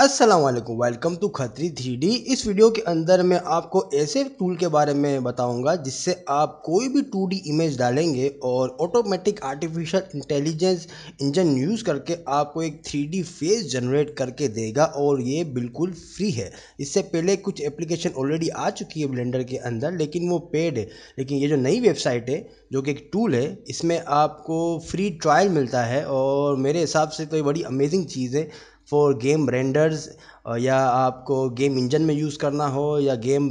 Aslam welcome to Khatri three इस video के अंदर मैं आपको ऐसे टूल के बारे में बताऊंगा जिससे आप कोई भी 2D इमेज डालेंगे और automatic artificial intelligence engine use करके आपको एक 3D फेस जनरेट करके देगा और ये बिल्कुल फ्री है इससे पहले कुछ एप्लीकेशन ऑलरेडी आ चुकी है ब्लेंडर के अंदर लेकिन वो पेड है लेकिन ये जो नई वेबसाइट है जो कि एक टूल है इसमें आपको फ्री ट्रायल मिलता है और मेरे हिसाब से तो ये बड़ी अमेजिंग चीज़ है फॉर गेम रेंडर्स या आपको गेम इंजन में यूज़ करना हो या गेम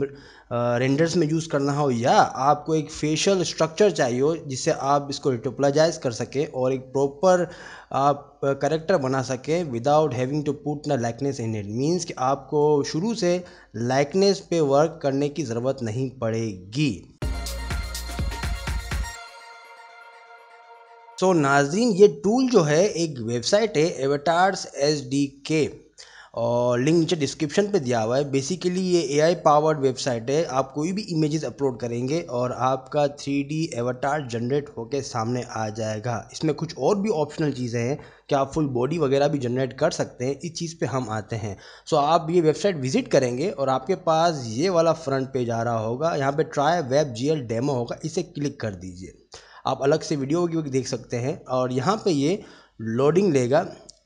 रेंडर्स uh, में यूज़ करना हो या आपको एक फेशियल स्ट्रक्चर चाहिए हो जिससे आप इसको रिटोपलाइज कर सकें और एक प्रॉपर आप करेक्टर uh, बना सके without having to put a likeness in it means कि आपको शुरू से लाइकनेस पे वर्क करने की ज़रूरत नहीं पड़ेगी सो नाजीन ये टूल जो है एक वेबसाइट है एवटार्स एस डी के और लिंक नीचे डिस्क्रिप्शन पे दिया हुआ है बेसिकली ये एआई पावर्ड वेबसाइट है आप कोई भी इमेजेस अपलोड करेंगे और आपका थ्री डी एवटार जनरेट होकर सामने आ जाएगा इसमें कुछ और भी ऑप्शनल चीज़ें हैं कि आप फुल बॉडी वगैरह भी जनरेट कर सकते हैं इस चीज़ पे हम आते हैं सो so, आप ये वेबसाइट विजिट करेंगे और आपके पास ये वाला फ्रंट पेज आ रहा होगा यहाँ पर ट्राई वेब जी डेमो होगा इसे क्लिक कर दीजिए आप अलग से वीडियो भी देख सकते हैं और यहाँ पे ये लोडिंग लेगा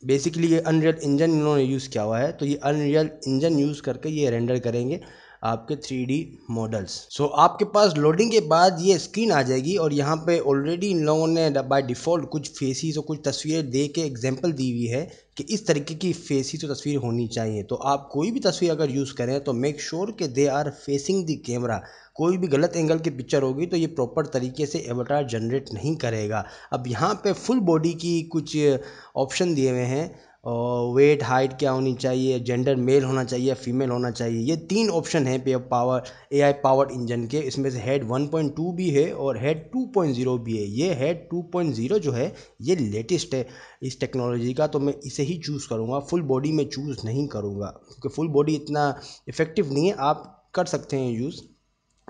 बेसिकली ये अनरियल इंजन इन्होंने यूज़ किया हुआ है तो ये अनरियल इंजन यूज़ करके ये रेंडर करेंगे आपके थ्री मॉडल्स सो आपके पास लोडिंग के बाद ये स्क्रीन आ जाएगी और यहाँ पे ऑलरेडी इन लोगों ने बाय डिफ़ॉल्ट कुछ फेसिस और कुछ तस्वीरें दे के एग्जाम्पल दी हुई है कि इस तरीके की फेसिस तो तस्वीर होनी चाहिए तो आप कोई भी तस्वीर अगर यूज़ करें तो मेक श्योर के they are facing the camera कोई भी गलत एंगल की पिक्चर होगी तो ये प्रॉपर तरीके से एवटार जनरेट नहीं करेगा अब यहाँ पे फुल बॉडी की कुछ ऑप्शन दिए हुए हैं और वेट हाइट क्या होनी चाहिए जेंडर मेल होना चाहिए या फीमेल होना चाहिए ये तीन ऑप्शन हैं पे power A I power engine के इसमें से हेड 1.2 भी है और हेड 2.0 भी है ये हेड 2.0 जो है ये लेटेस्ट है इस टेक्नोलॉजी का तो मैं इसे ही चूज़ करूँगा फुल बॉडी में चूज़ नहीं करूँगा क्योंकि फुल बॉडी इतना इफ़ेक्टिव नहीं है आप कर सकते हैं यूज़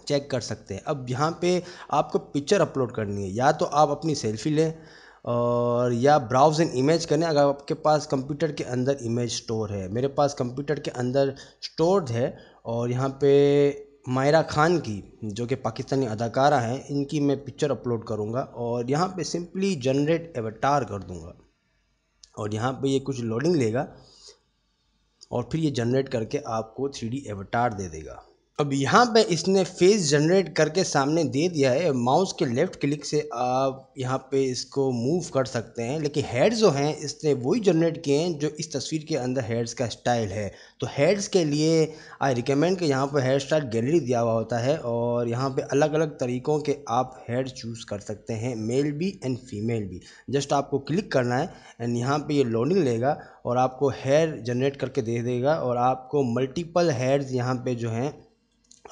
चेक कर सकते हैं अब यहाँ पे आपको पिक्चर अपलोड करनी है या तो आप अपनी सेल्फी लें और या ब्राउज़ एन इमेज करें अगर आपके पास कंप्यूटर के अंदर इमेज स्टोर है मेरे पास कंप्यूटर के अंदर स्टोर है और यहाँ पे मायरा खान की जो कि पाकिस्तानी अदाकारा हैं इनकी मैं पिक्चर अपलोड करूँगा और यहाँ पे सिंपली जनरेट एवटार कर दूँगा और यहाँ पे ये कुछ लोडिंग लेगा और फिर ये जनरेट करके आपको थ्री डी एवटार दे देगा अब यहाँ पे इसने फेस जनरेट करके सामने दे दिया है माउस के लेफ़्ट क्लिक से आप यहाँ पे इसको मूव कर सकते हैं लेकिन हेड्स जो हैं इसने वही जनरेट किए हैं जो इस तस्वीर के अंदर हेड्स का स्टाइल है तो हेड्स के लिए आई रिकमेंड कि यहाँ पे हेयर स्टाइल गैलरी दिया हुआ होता है और यहाँ पे अलग अलग तरीक़ों के आप हेड चूज़ कर सकते हैं मेल भी एंड फीमेल भी जस्ट आपको क्लिक करना है एंड यहाँ पर ये लोडिंग लेगा और आपको हेयर जनरेट करके दे देगा और आपको मल्टीपल हेड्स यहाँ पर जो हैं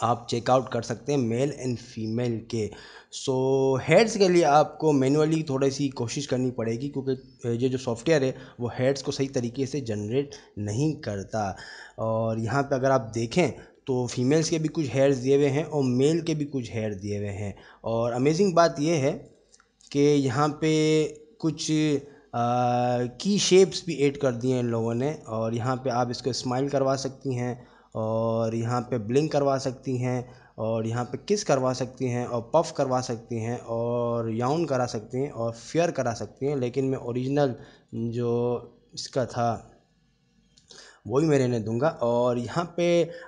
आप चेकआउट कर सकते हैं मेल एंड फीमेल के सो हेड्स के लिए आपको मैनुअली थोड़ी सी कोशिश करनी पड़ेगी क्योंकि ये जो सॉफ्टवेयर है वो हेड्स को सही तरीके से जनरेट नहीं करता और यहाँ पे अगर आप देखें तो फीमेल्स के भी कुछ हेयर्स दिए हुए हैं और मेल के भी कुछ हेयर दिए हुए हैं और अमेजिंग बात यह है कि यहाँ पे कुछ की शेप्स भी ऐड कर दिए हैं इन लोगों ने और यहाँ पे आप इसको स्माइल करवा सकती हैं और यहाँ पे ब्लिंक करवा सकती हैं और यहाँ पे किस करवा सकती हैं और पफ करवा सकती हैं और याउन करा सकती हैं और फ़ेयर करा सकती हैं लेकिन मैं ओरिजिनल जो इसका था वही मैं रहने दूंगा और यहाँ पे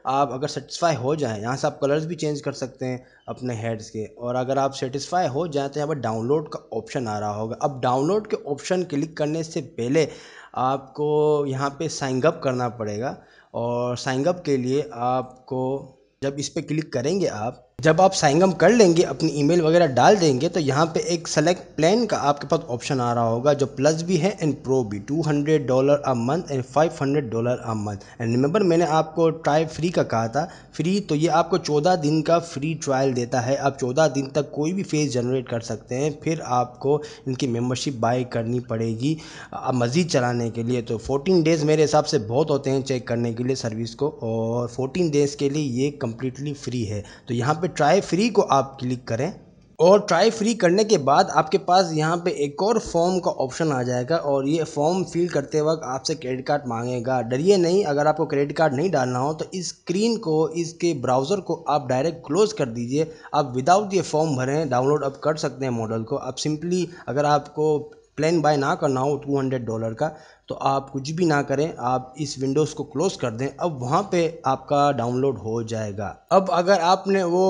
आप अगर सेटिस्फाई हो जाएं यहाँ से आप कलर्स भी चेंज कर सकते हैं अपने हेड्स के और अगर आप सेटिस्फाई हो जाएं तो यहाँ पर डाउनलोड का ऑप्शन आ रहा होगा अब डाउनलोड के ऑप्शन क्लिक करने से पहले आपको यहाँ पे साइनअप करना पड़ेगा और साइन के लिए आपको जब इस पर क्लिक करेंगे आप जब आप साइंगम कर लेंगे अपनी ईमेल वगैरह डाल देंगे तो यहाँ पे एक सेलेक्ट प्लान का आपके पास ऑप्शन आ रहा होगा जो प्लस भी है एंड प्रो भी two hundred dollar a month and five hundred dollar a month and remember मैंने आपको ट्राई फ्री का कहा था फ्री तो ये आपको चौदह दिन का फ्री ट्रायल देता है आप चौदह दिन तक कोई भी फेस जनरेट कर सकते हैं फिर आपको इनकी मेम्बरशिप बाई करनी पड़ेगी मज़ीद चलाने के लिए तो फोर्टीन डेज़ मेरे हिसाब से बहुत होते हैं चेक करने के लिए सर्विस को और फोर्टीन डेज़ के लिए ये कम्प्लीटली फ्री है तो यहाँ पे ट्राई फ्री को आप क्लिक करें और ट्राई फ्री करने के बाद आपके पास यहाँ पे एक और फॉर्म का ऑप्शन आ जाएगा और ये फॉर्म फिल करते वक्त आपसे क्रेडिट कार्ड मांगेगा डरिए नहीं अगर आपको क्रेडिट कार्ड नहीं डालना हो तो इस स्क्रीन को इसके ब्राउज़र को आप डायरेक्ट क्लोज कर दीजिए आप विदाउट ये फॉर्म भरें डाउनलोड आप कर सकते हैं मॉडल को आप सिंपली अगर आपको प्लान बाय ना करना हो टू हंड्रेड डॉलर का तो आप कुछ भी ना करें आप इस विंडोज़ को क्लोज़ कर दें अब वहाँ पे आपका डाउनलोड हो जाएगा अब अगर आपने वो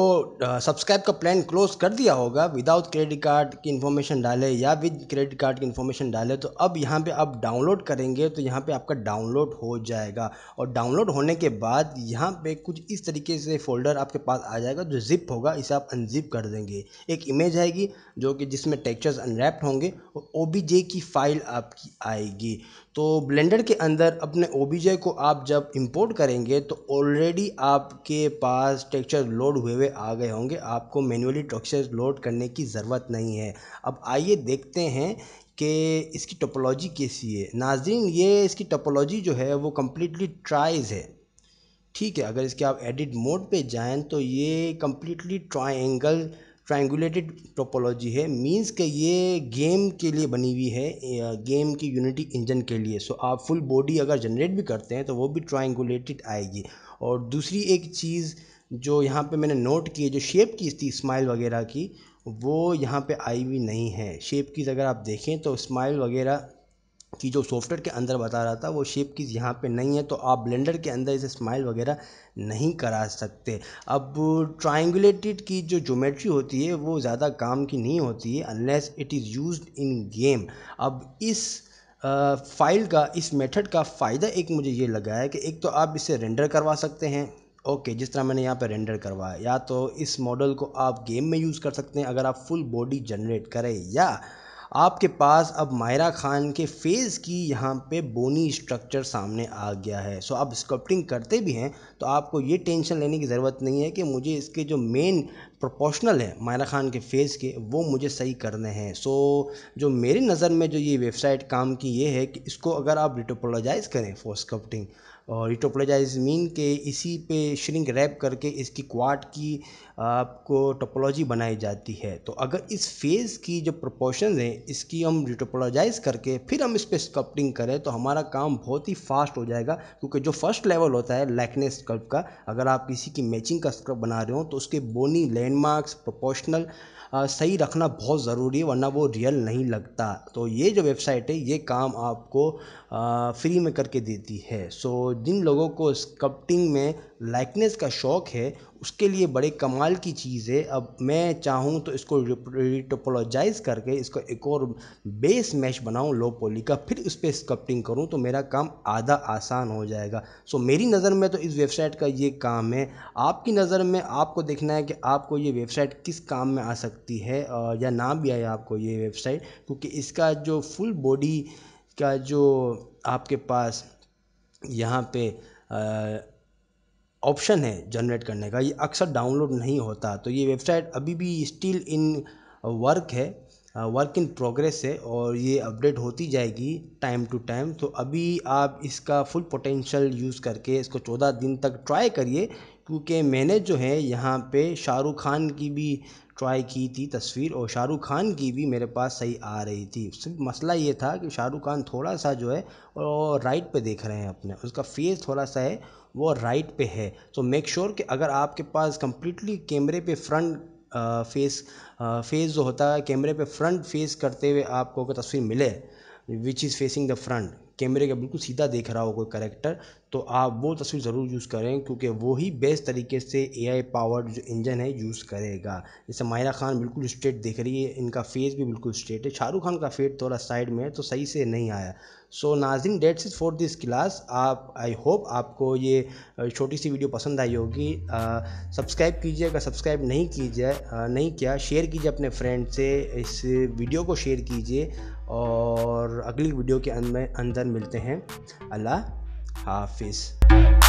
सब्सक्राइब का प्लान क्लोज़ कर दिया होगा विदाउट क्रेडिट कार्ड की इन्फॉर्मेशन डाले या विद क्रेडिट कार्ड की इन्फॉर्मेशन डाले तो अब यहाँ पर आप डाउनलोड करेंगे तो यहाँ पर आपका डाउनलोड हो जाएगा और डाउनलोड होने के बाद यहाँ पर कुछ इस तरीके से फोल्डर आपके पास आ जाएगा जो जिप होगा इसे आप अनजिप कर देंगे एक इमेज आएगी जो कि जिसमें टेक्चर्स अनरैप्ड होंगे और ओ की फ़ाइल आपकी आएगी तो ब्लेंडर के अंदर अपने ओ को आप जब इंपोर्ट करेंगे तो ऑलरेडी आपके पास टेक्सचर लोड हुए हुए आ गए होंगे आपको मैन्युअली टेक्सचर लोड करने की ज़रूरत नहीं है अब आइए देखते हैं कि इसकी टोपोलॉजी कैसी है नाजरीन ये इसकी टोपोलॉजी जो है वो कम्प्लीटली ट्राइज है ठीक है अगर इसके आप एडिट मोड पे जाएं तो ये कम्प्लीटली ट्राइंगल ट्राइंगुलेटेड टोपोलॉजी है मीन्स के ये गेम के लिए बनी हुई है गेम की यूनिटी इंजन के लिए सो आप फुल बॉडी अगर जनरेट भी करते हैं तो वो भी ट्राइंगुलेटेड आएगी और दूसरी एक चीज़ जो यहाँ पे मैंने नोट की है जो शेप की थी स्माइल वगैरह की वो यहाँ पे आई हुई नहीं है शेप की अगर आप देखें तो स्माइल वगैरह कि जो सॉफ्टवेयर के अंदर बता रहा था वो शेप की यहाँ पे नहीं है तो आप ब्लेंडर के अंदर इसे स्माइल वगैरह नहीं करा सकते अब ट्राइंगुलेटेड की जो जोमेट्री होती है वो ज़्यादा काम की नहीं होती है unless it is use in game अब इस फाइल का इस मेथड का फ़ायदा एक मुझे ये लगा है कि एक तो आप इसे रेंडर करवा सकते हैं ओके okay, जिस तरह मैंने यहाँ पर रेंडर करवाया या तो इस मॉडल को आप गेम में यूज़ कर सकते हैं अगर आप फुल बॉडी जनरेट करें या आपके पास अब मायरा खान के फेस की यहाँ पे बोनी स्ट्रक्चर सामने आ गया है सो आप स्कल्पटिंग करते भी हैं तो आपको ये टेंशन लेने की ज़रूरत नहीं है कि मुझे इसके जो मेन प्रोपोर्शनल है मायरा खान के फेस के वो मुझे सही करने हैं सो जो मेरी नज़र में जो ये वेबसाइट काम की ये है कि इसको अगर आप डिटोपोलोजाइज़ करें फॉर स्कल्पटिंग और मीन के इसी पे श्रिंक रैप करके इसकी क्वाट की आपको टोपोलॉजी बनाई जाती है तो अगर इस फेज़ की जो प्रोपोर्शन है इसकी हम रिटोपोलॉजाइज करके फिर हम इस पर स्कल्पटिंग करें तो हमारा काम बहुत ही फास्ट हो जाएगा क्योंकि जो फर्स्ट लेवल होता है लैकने स्कल्प का अगर आप किसी की मैचिंग का स्क्रप बना रहे हो तो उसके बोनी लैंडमार्क्स प्रोपोर्शनल सही रखना बहुत ज़रूरी है वरना वो रियल नहीं लगता तो ये जो वेबसाइट है ये काम आपको फ्री में करके देती है सो और जिन लोगों को स्कप्टिंग में लाइकनेस का शौक़ है उसके लिए बड़े कमाल की चीज़ है अब मैं चाहूँ तो इसको रिटोपोलोजाइज करके इसको एक और बेस मैश बनाऊँ लो पोली का फिर उस पर स्कप्टिंग करूँ तो मेरा काम आधा आसान हो जाएगा सो मेरी नज़र में तो इस वेबसाइट का ये काम है आपकी नज़र में आपको देखना है कि आपको ये वेबसाइट किस काम में आ सकती है या ना भी आए आपको ये वेबसाइट क्योंकि इसका जो फुल बॉडी का जो आपके पास यहाँ पे ऑप्शन है जनरेट करने का ये अक्सर डाउनलोड नहीं होता तो ये वेबसाइट अभी भी स्टिल इन वर्क है वर्क इन प्रोग्रेस है और ये अपडेट होती जाएगी टाइम टू टाइम तो अभी आप इसका फुल पोटेंशियल यूज़ करके इसको चौदह दिन तक ट्राई करिए क्योंकि मैंने जो है यहाँ पे शाहरुख खान की भी ट्राई की थी तस्वीर और शाहरुख खान की भी मेरे पास सही आ रही थी सिर्फ मसला ये था कि शाहरुख खान थोड़ा सा जो है राइट पे देख रहे हैं अपने उसका फेस थोड़ा सा है वो राइट पे है सो मेक श्योर कि अगर आपके पास कम्प्लीटली कैमरे पे फ्रंट फेस फेस जो होता है कैमरे पे फ्रंट फेस करते हुए आपको अगर तस्वीर मिले which is facing the front कैमरे का बिल्कुल सीधा देख रहा हो कोई करेक्टर तो आप वो तस्वीर ज़रूर यूज़ करें क्योंकि वही बेस्ट तरीके से ए आई पावर्ड जो इंजन है यूज़ करेगा जैसे माहिरा खान बिल्कुल स्ट्रेट दिख रही है इनका फेस भी बिल्कुल स्ट्रेट है शाहरुख खान का फेट थोड़ा साइड में है तो सही से नहीं आया सो नाजिन that's is for this class आप आई होप आपको ये छोटी सी वीडियो पसंद आई होगी सब्सक्राइब कीजिए अगर सब्सक्राइब नहीं कीजिए नहीं किया शेयर कीजिए अपने फ्रेंड से इस वीडियो को शेयर कीजिए और अगली वीडियो के अंदर मिलते हैं अल्लाह हाफिज़